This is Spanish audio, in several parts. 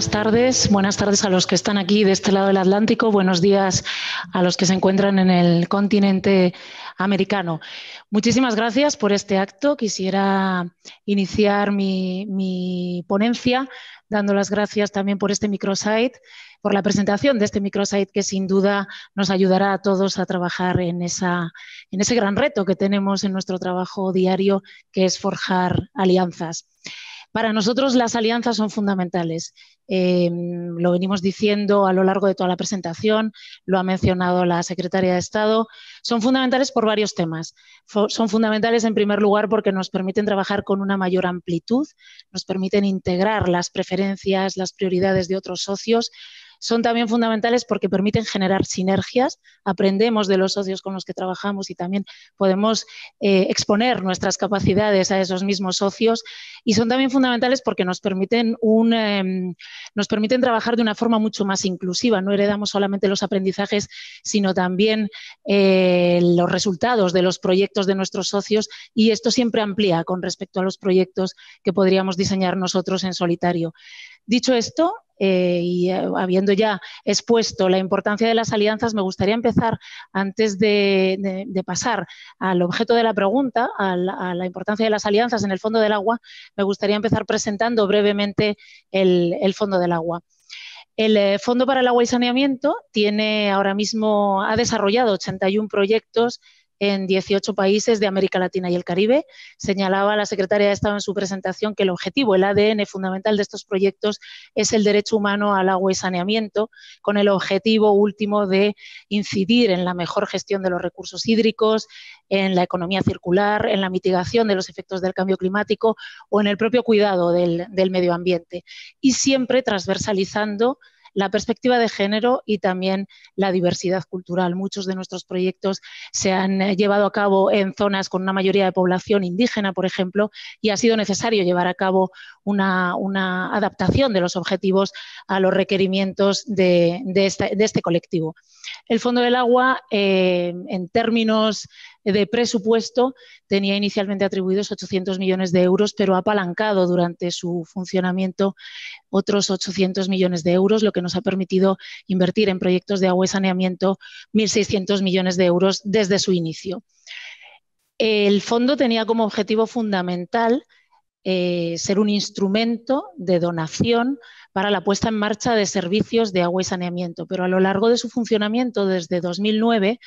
buenas tardes. Buenas tardes a los que están aquí de este lado del Atlántico. Buenos días a los que se encuentran en el continente americano. Muchísimas gracias por este acto. Quisiera iniciar mi, ponencia dando las gracias también por este microsite, por la presentación de este microsite que sin duda nos ayudará a todos a trabajar en, en ese gran reto que tenemos en nuestro trabajo diario, que es forjar alianzas. Para nosotros las alianzas son fundamentales. Em, lo venimos diciendo a lo largo de toda la presentación, lo ha mencionado la secretaria de Estado. Son fundamentales por varios temas. son fundamentales, en primer lugar, porque nos permiten trabajar con una mayor amplitud, nos permiten integrar las preferencias, las prioridades de otros socios son también fundamentales porque permiten generar sinergias, aprendemos de los socios con los que trabajamos y también podemos eh, exponer nuestras capacidades a esos mismos socios y son también fundamentales porque nos permiten, un, em, nos permiten trabajar de una forma mucho más inclusiva, no heredamos solamente los aprendizajes, sino también eh, los resultados de los proyectos de nuestros socios y esto siempre amplía con respecto a los proyectos que podríamos diseñar nosotros en solitario. Dicho esto, eh, y eh, habiendo ya expuesto la importancia de las alianzas, me gustaría empezar, antes de, pasar al objeto de la pregunta, a la, importancia de las alianzas en el fondo del agua, me gustaría empezar presentando brevemente el, fondo del agua. El eh, Fondo para el Agua y Saneamiento tiene ahora mismo, ha desarrollado 81 proyectos en 18 países de América Latina y el Caribe. Señalaba la secretaria de Estado en su presentación que el objetivo, el ADN fundamental de estos proyectos es el derecho humano al agua y saneamiento, con el objetivo último de incidir en la mejor gestión de los recursos hídricos, en la economía circular, en la mitigación de los efectos del cambio climático o en el propio cuidado del, del medio ambiente. Y siempre transversalizando la perspectiva de género y también la diversidad cultural. Muchos de nuestros proyectos se han eh, llevado a cabo en zonas con una mayoría de población indígena, por ejemplo, y ha sido necesario llevar a cabo una, adaptación de los objetivos a los requerimientos de, de, este colectivo. El Fondo del Agua, eh, en términos de presupuesto tenía inicialmente atribuidos 800 millones de euros, pero ha apalancado durante su funcionamiento otros 800 millones de euros, lo que nos ha permitido invertir en proyectos de agua y saneamiento 1.600 millones de euros desde su inicio. El fondo tenía como objetivo fundamental eh, ser un instrumento de donación para la puesta en marcha de servicios de agua y saneamiento, pero a lo largo de su funcionamiento desde 2009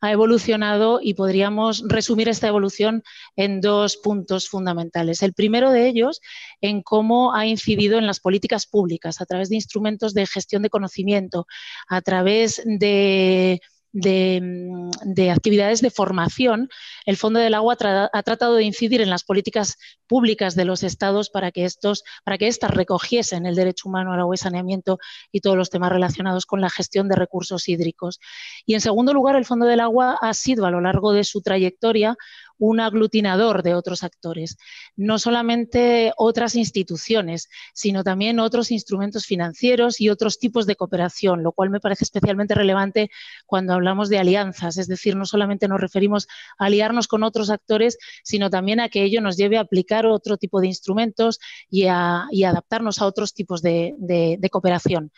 ha evolucionado y podríamos resumir esta evolución en dos puntos fundamentales. El primero de ellos, en cómo ha incidido en las políticas públicas a través de instrumentos de gestión de conocimiento, a través de Mm, de, actividades de formación, el Fondo del Agua ha tratado de incidir en las políticas públicas de los estados para que estos, para que estas recogiesen el derecho humano al agua y saneamiento y todos los temas relacionados con la gestión de recursos hídricos. Y en segundo lugar, el Fondo del Agua ha sido a lo largo de su trayectoria un aglutinador de otros actores, no solamente otras instituciones, sino también otros instrumentos financieros y otros tipos de cooperación, lo cual me parece especialmente relevante cuando hablamos de alianzas, es decir, no solamente nos referimos a aliarnos con otros actores, sino también a que ello nos lleve a aplicar otro tipo de instrumentos y, a, adaptarnos a otros tipos de, de cooperación.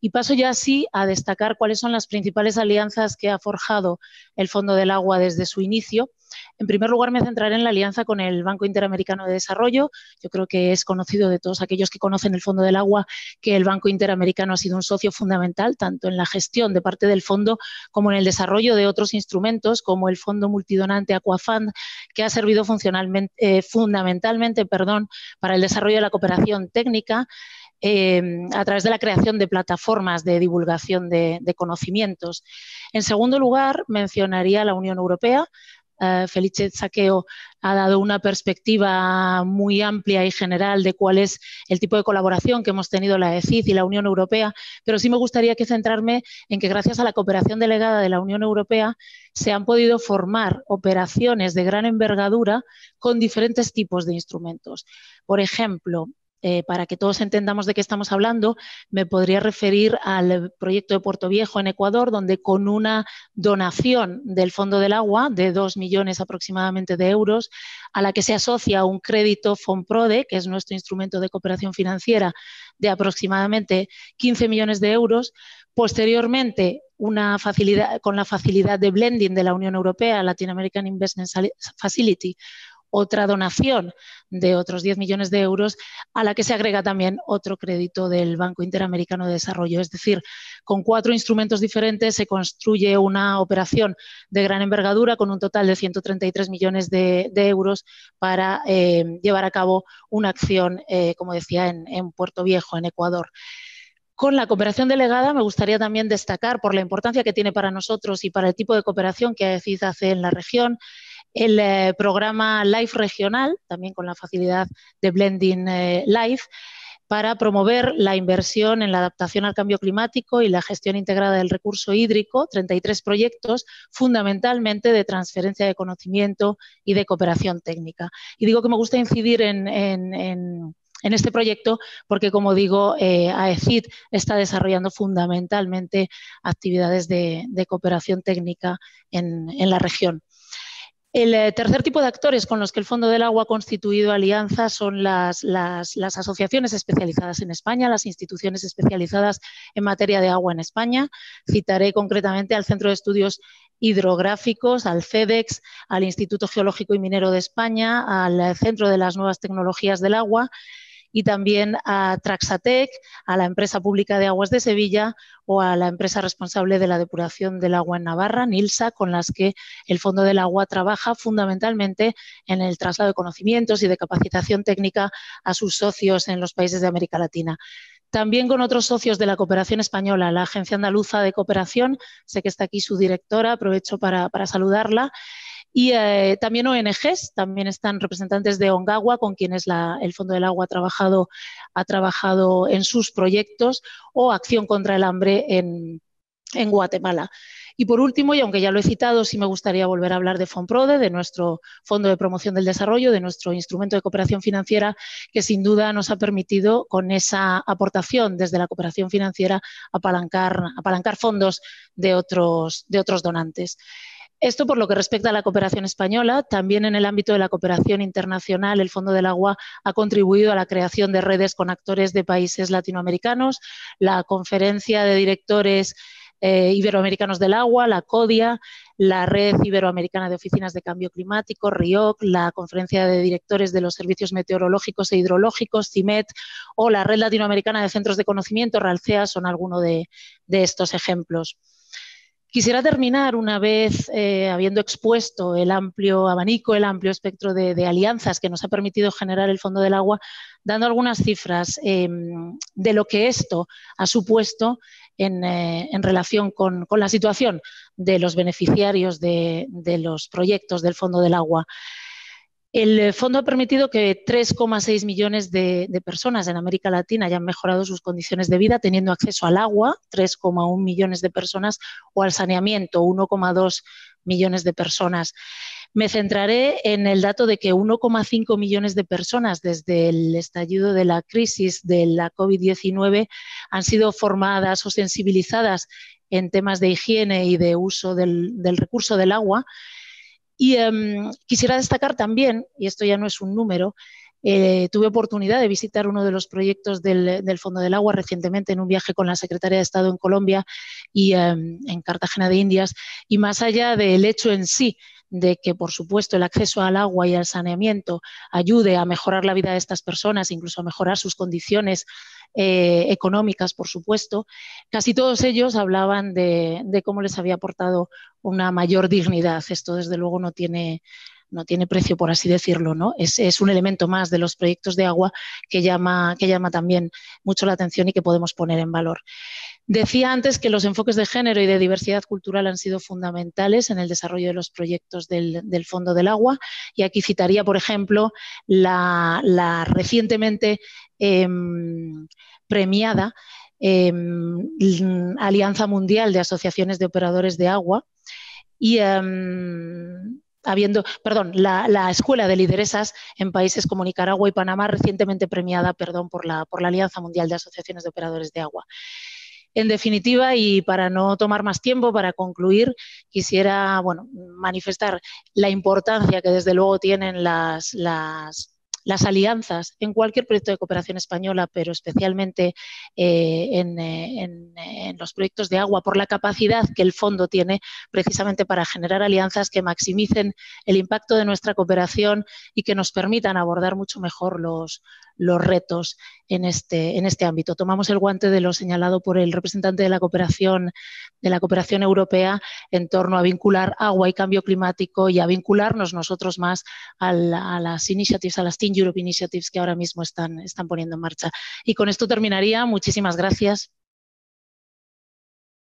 Y paso ya así a destacar cuáles son las principales alianzas que ha forjado el Fondo del Agua desde su inicio en primer lugar, me centraré en la alianza con el Banco Interamericano de Desarrollo. Yo creo que es conocido de todos aquellos que conocen el Fondo del Agua que el Banco Interamericano ha sido un socio fundamental tanto en la gestión de parte del fondo como en el desarrollo de otros instrumentos como el Fondo Multidonante Aquafund, que ha servido eh, fundamentalmente perdón, para el desarrollo de la cooperación técnica. Em, a través de la creación de plataformas de divulgación de, de, conocimientos. En segundo lugar, mencionaría la Unión Europea, eh, Felice Saqueo ha dado una perspectiva muy amplia y general de cuál es el tipo de colaboración que hemos tenido la ECID y la Unión Europea, pero sí me gustaría que centrarme en que gracias a la cooperación delegada de la Unión Europea se han podido formar operaciones de gran envergadura con diferentes tipos de instrumentos. Por ejemplo, eh, para que todos entendamos de qué estamos hablando, me podría referir al proyecto de Puerto Viejo en Ecuador, donde con una donación del Fondo del Agua de 2 millones aproximadamente de euros, a la que se asocia un crédito FONPRODE, que es nuestro instrumento de cooperación financiera, de aproximadamente 15 millones de euros. Posteriormente, con la facilidad de blending de la Unión Europea, Latin American Investment Facility, otra donación de otros 10 millones de euros, a la que se agrega también otro crédito del Banco Interamericano de Desarrollo. Es decir, con cuatro instrumentos diferentes se construye una operación de gran envergadura con un total de 133 millones de, euros para eh, llevar a cabo una acción, eh, como decía, en, en Puerto Viejo, en Ecuador. Con la cooperación delegada me gustaría también destacar por la importancia que tiene para nosotros y para el tipo de cooperación que AECID hace en la región, el eh, programa Life Regional, también con la facilidad de Blending eh, Life, para promover la inversión en la adaptación al cambio climático y la gestión integrada del recurso hídrico, 33 proyectos fundamentalmente de transferencia de conocimiento y de cooperación técnica. Y digo que me gusta incidir en, este proyecto porque, como digo, eh, AECID está desarrollando fundamentalmente actividades de, cooperación técnica en, la región. El eh, tercer tipo de actores con los que el Fondo del Agua ha constituido alianzas son las, las asociaciones especializadas en España, las instituciones especializadas en materia de agua en España. Citaré concretamente al Centro de Estudios hidrográficos, al CEDEX, al Instituto Geológico y Minero de España, al Centro de las Nuevas Tecnologías del Agua y también a Traxatec, a la empresa pública de aguas de Sevilla o a la empresa responsable de la depuración del agua en Navarra, NILSA, con las que el Fondo del Agua trabaja fundamentalmente en el traslado de conocimientos y de capacitación técnica a sus socios en los países de América Latina. También con otros socios de la cooperación española, la Agencia Andaluza de Cooperación, sé que está aquí su directora, aprovecho para, para saludarla, y eh, también ONGs, también están representantes de Ongawa, con quienes el Fondo del Agua ha trabajado, en sus proyectos, o Acción contra el Hambre en, Guatemala. Y por último, y aunque ya lo he citado, sí me gustaría volver a hablar de FONPRODE, de nuestro Fondo de Promoción del Desarrollo, de nuestro instrumento de cooperación financiera, que sin duda nos ha permitido, con esa aportación desde la cooperación financiera, apalancar, apalancar fondos de otros, de otros donantes. Esto por lo que respecta a la cooperación española, también en el ámbito de la cooperación internacional, el Fondo del Agua ha contribuido a la creación de redes con actores de países latinoamericanos, la Conferencia de Directores eh, Iberoamericanos del Agua, la CODIA, la Red Iberoamericana de Oficinas de Cambio Climático, RIOC, la Conferencia de Directores de los Servicios Meteorológicos e Hidrológicos, CIMET, o la Red Latinoamericana de Centros de Conocimiento, RALCEA, son algunos de estos ejemplos. Quisiera terminar una vez eh, habiendo expuesto el amplio abanico, el amplio espectro de, alianzas que nos ha permitido generar el Fondo del Agua, dando algunas cifras em, de lo que esto ha supuesto en, eh, relación con, la situación de los beneficiarios de los proyectos del Fondo del Agua. El eh, fondo ha permitido que 3,6 millones de, personas en América Latina hayan mejorado sus condiciones de vida teniendo acceso al agua, 3,1 millones de personas, o al saneamiento, 1,2 millones de personas. Me centraré en el dato de que 1,5 millones de personas desde el estallido de la crisis de la COVID-19 han sido formadas o sensibilizadas en temas de higiene y de uso del recurso del agua y em, quisiera destacar también, y esto ya no es un número, eh, tuve oportunidad de visitar uno de los proyectos del, Fondo del Agua recientemente en un viaje con la Secretaria de Estado en Colombia y em, en Cartagena de Indias. Y más allá del hecho en sí de que, por supuesto, el acceso al agua y al saneamiento ayude a mejorar la vida de estas personas, incluso a mejorar sus condiciones eh, económicas, por supuesto, casi todos ellos hablaban de, de, cómo les había aportado una mayor dignidad. Esto, desde luego, no tiene, no tiene precio, por así decirlo, ¿no? Es, un elemento más de los proyectos de agua que llama, que llama también mucho la atención y que podemos poner en valor. Decía antes que los enfoques de género y de diversidad cultural han sido fundamentales en el desarrollo de los proyectos del, Fondo del Agua y aquí citaría, por ejemplo, la, recientemente em, premiada em, Alianza Mundial de Asociaciones de Operadores de Agua y em, habiendo, perdón, la, Escuela de Lideresas en países como Nicaragua y Panamá, recientemente premiada perdón, por, la, por la Alianza Mundial de Asociaciones de Operadores de Agua. En definitiva, y para no tomar más tiempo, para concluir, quisiera bueno, manifestar la importancia que desde luego tienen las las alianzas en cualquier proyecto de cooperación española, pero especialmente eh, eh, en, los proyectos de agua, por la capacidad que el fondo tiene precisamente para generar alianzas que maximicen el impacto de nuestra cooperación y que nos permitan abordar mucho mejor los, retos en este, en este ámbito. Tomamos el guante de lo señalado por el representante de la cooperación, de la cooperación europea en torno a vincular agua y cambio climático y a vincularnos nosotros más a, las iniciativas, a las TIN, Europe Initiatives que ahora mismo están, están poniendo en marcha. Y con esto terminaría. Muchísimas gracias.